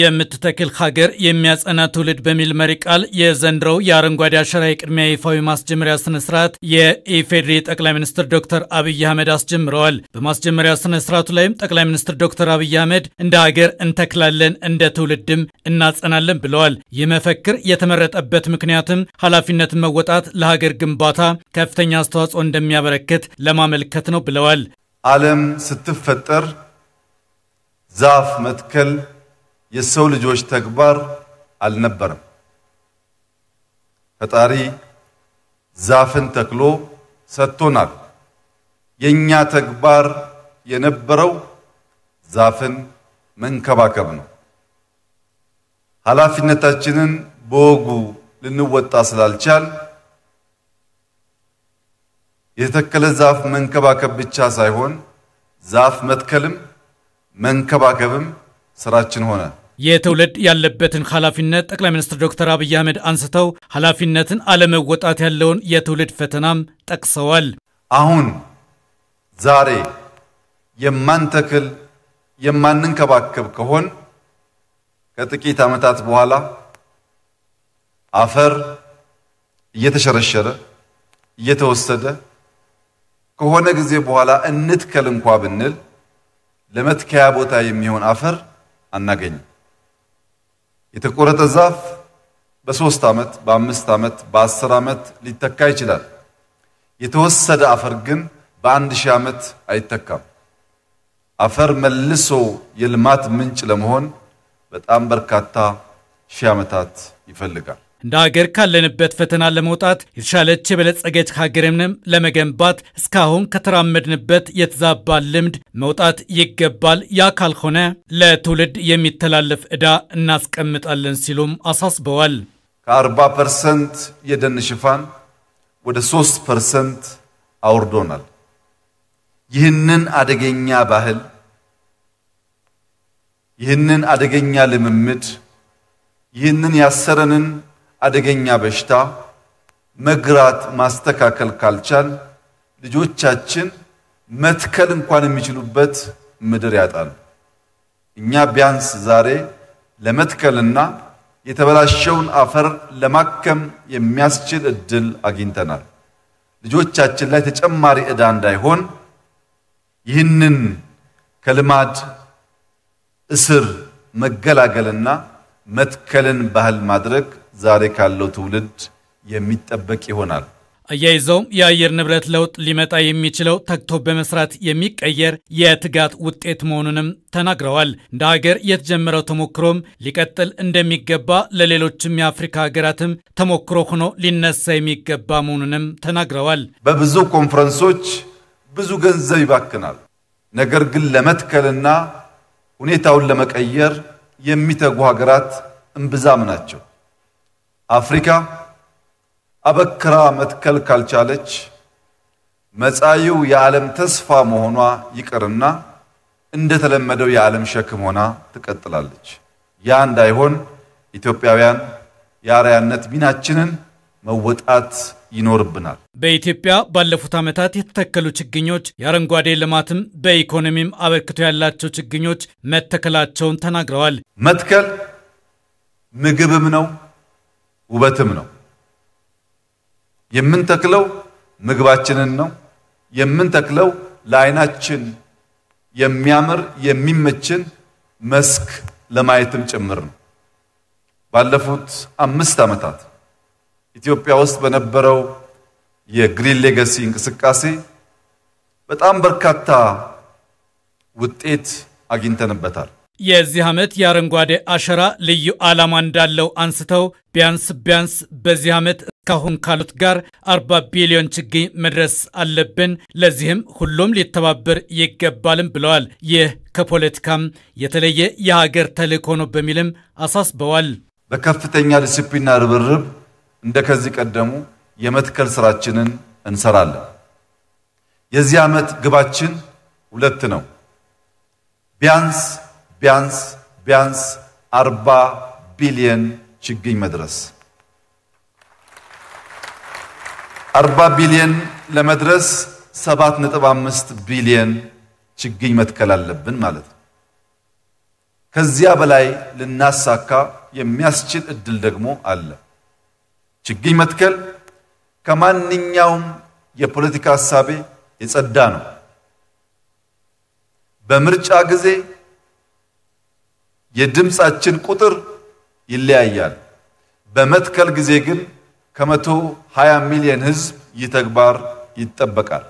የምትተክል ሀገር የሚያጸና ትውልድ በሚል መሪ ቃል የዘንድሮው የአረንጓዴ አሻራ የቅድሚያ ይፋዊ ማስጀመሪያ ስነ ስርዓት የኢፌዴሪ ጠቅላይ ሚኒስትር ዶክተር አብይ አህመድ አስጀምረዋል። በማስጀመሪያ ስነ ስርዓቱ ላይም ጠቅላይ ሚኒስትር ዶክተር አብይ አህመድ እንደ ሀገር እንተክላለን፣ እንደ ትውልድም እናጸናለን ብለዋል። ይህ መፈክር የተመረጠበት ምክንያትም ኃላፊነትን መወጣት ለሀገር ግንባታ ከፍተኛ አስተዋጽኦ እንደሚያበረክት ለማመልከት ነው ብለዋል። ዓለም ስትፈጠር ዛፍ መትከል የሰው ልጆች ተግባር አልነበረም። ፈጣሪ ዛፍን ተክሎ ሰጥቶናል። የኛ ተግባር የነበረው ዛፍን መንከባከብ ነው። ኃላፊነታችንን በወጉ ልንወጣ ስላልቻል የተተከለ ዛፍ መንከባከብ ብቻ ሳይሆን ዛፍ መትከልም መንከባከብም ስራችን ሆነ። የትውልድ ያለበትን ኃላፊነት ጠቅላይ ሚኒስትር ዶክተር አብይ አህመድ አንስተው ኃላፊነትን አለመወጣት ያለውን የትውልድ ፈተናም ጠቅሰዋል። አሁን ዛሬ የማንተክል የማንንከባከብ ከሆን ከጥቂት ዓመታት በኋላ አፈር እየተሸረሸረ እየተወሰደ ከሆነ ጊዜ በኋላ እንትከል እንኳ ብንል ለመትከያ ቦታ የሚሆን አፈር አናገኝም። የተቆረጠ ዛፍ በሶስት ዓመት በአምስት ዓመት በአስር ዓመት ሊተካ ይችላል። የተወሰደ አፈር ግን በአንድ ሺህ ዓመት አይተካም። አፈር መልሶ የልማት ምንጭ ለመሆን በጣም በርካታ ሺህ ዓመታት ይፈልጋል። እንደ ሀገር ካለንበት ፈተና ለመውጣት የተሻለች የበለጸገች ሀገርንም ለመገንባት እስካሁን ከተራመድንበት የተዛባ ልምድ መውጣት ይገባል። ያ ካልሆነ ለትውልድ የሚተላለፍ ዕዳ እናስቀምጣለን ሲሉም አሳስበዋል። ፐርሰንት የደን ሽፋን ወደ 3 ፐርሰንት አውርዶናል። ይህንን አደገኛ ባህል ይህንን አደገኛ ልምምድ ይህንን ያሰረንን አደገኛ በሽታ መግራት ማስተካከል ካልቻል ልጆቻችን መትከል እንኳን የሚችሉበት ምድር ያጣሉ። እኛ ቢያንስ ዛሬ ለመትከልና የተበላሸውን አፈር ለማከም የሚያስችል እድል አግኝተናል። ልጆቻችን ላይ ተጨማሪ ዕዳ እንዳይሆን ይህንን ከልማድ እስር መገላገልና መትከልን ባህል ማድረግ ዛሬ ካለው ትውልድ የሚጠበቅ ይሆናል። አያይዘውም የአየር ንብረት ለውጥ ሊመጣ የሚችለው ተግቶ በመስራት የሚቀየር የትጋት ውጤት መሆኑንም ተናግረዋል። እንደ ሀገር የተጀመረው ተሞክሮም ሊቀጥል እንደሚገባ ለሌሎችም የአፍሪካ ሀገራትም ተሞክሮ ሆኖ ሊነሳ የሚገባ መሆኑንም ተናግረዋል። በብዙ ኮንፈረንሶች ብዙ ገንዘብ ይባክናል። ነገር ግን ለመትከልና ሁኔታውን ለመቀየር የሚተጉ ሀገራት እምብዛም ናቸው። አፍሪካ አበክራ መትከል ካልቻለች መጻዩ የዓለም ተስፋ መሆኗ ይቅርና እንደተለመደው የዓለም ሸክም ሆና ትቀጥላለች። ያ እንዳይሆን ኢትዮጵያውያን የአርአያነት ሚናችንን መወጣት ይኖርብናል። በኢትዮጵያ ባለፉት ዓመታት የተተከሉ ችግኞች የአረንጓዴ ልማትም በኢኮኖሚም አበርክቶ ያላቸው ችግኞች መተከላቸውን ተናግረዋል። መትከል ምግብም ነው ውበትም ነው። የምንተክለው ምግባችንን ነው የምንተክለው ለአይናችን የሚያምር የሚመችን መስክ ለማየትም ጭምር ነው። ባለፉት አምስት ዓመታት ኢትዮጵያ ውስጥ በነበረው የግሪን ሌጋሲ እንቅስቃሴ በጣም በርካታ ውጤት አግኝተንበታል። የዚህ ዓመት የአረንጓዴ አሻራ ልዩ ዓላማ እንዳለው አንስተው ቢያንስ ቢያንስ በዚህ ዓመት እስካሁን ካሉት ጋር 40 ቢሊዮን ችግኝ መድረስ አለብን፣ ለዚህም ሁሉም ሊተባበር ይገባልም ብለዋል። ይህ ከፖለቲካም የተለየ የሀገር ተልእኮ ነው በሚልም አሳስበዋል። በከፍተኛ ዲስፕሊንና ርብርብ እንደ ከዚህ ቀደሙ የመትከል ስራችንን እንሰራለን። የዚህ ዓመት ግባችን ሁለት ነው ቢያንስ ቢያንስ ቢያንስ አርባ ቢሊየን ችግኝ መድረስ አርባ ቢሊየን ለመድረስ ሰባት ነጥብ አምስት ቢሊየን ችግኝ መትከል አለብን ማለት ነው። ከዚያ በላይ ልናሳካ የሚያስችል እድል ደግሞ አለ። ችግኝ መትከል ከማንኛውም የፖለቲካ ሀሳቤ የጸዳ ነው። በምርጫ ጊዜ የድምፃችን ቁጥር ይለያያል። በመትከል ጊዜ ግን ከመቶ 20 ሚሊዮን ህዝብ ይህ ተግባር ይጠበቃል።